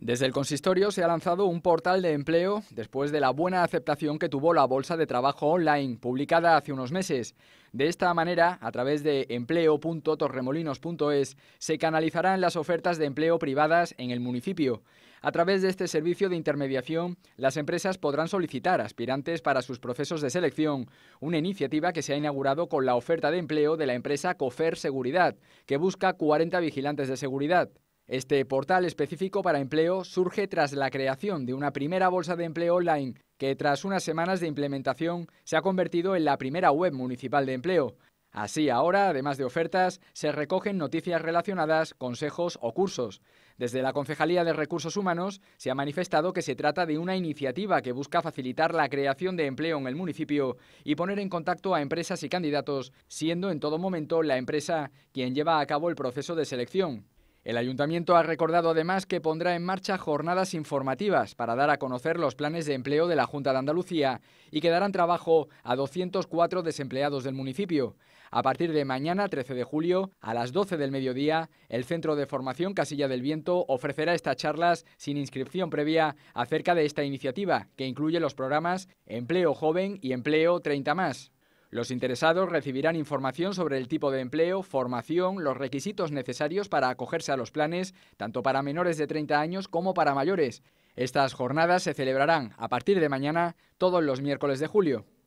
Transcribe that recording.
Desde el consistorio se ha lanzado un portal de empleo después de la buena aceptación que tuvo la bolsa de trabajo online publicada hace unos meses. De esta manera, a través de empleo.torremolinos.es, se canalizarán las ofertas de empleo privadas en el municipio. A través de este servicio de intermediación, las empresas podrán solicitar aspirantes para sus procesos de selección, una iniciativa que se ha inaugurado con la oferta de empleo de la empresa Cofer Seguridad, que busca 40 vigilantes de seguridad. Este portal específico para empleo surge tras la creación de una primera bolsa de empleo online que tras unas semanas de implementación se ha convertido en la primera web municipal de empleo. Así ahora, además de ofertas, se recogen noticias relacionadas, consejos o cursos. Desde la Concejalía de Recursos Humanos se ha manifestado que se trata de una iniciativa que busca facilitar la creación de empleo en el municipio y poner en contacto a empresas y candidatos, siendo en todo momento la empresa quien lleva a cabo el proceso de selección. El ayuntamiento ha recordado además que pondrá en marcha jornadas informativas para dar a conocer los planes de empleo de la Junta de Andalucía y que darán trabajo a 204 desempleados del municipio. A partir de mañana, 13 de julio, a las 12 del mediodía, el Centro de Formación Casilla del Viento ofrecerá estas charlas sin inscripción previa acerca de esta iniciativa, que incluye los programas Empleo Joven y Empleo 30 más. Los interesados recibirán información sobre el tipo de empleo, formación, los requisitos necesarios para acogerse a los planes, tanto para menores de 30 años como para mayores. Estas jornadas se celebrarán a partir de mañana todos los miércoles de julio.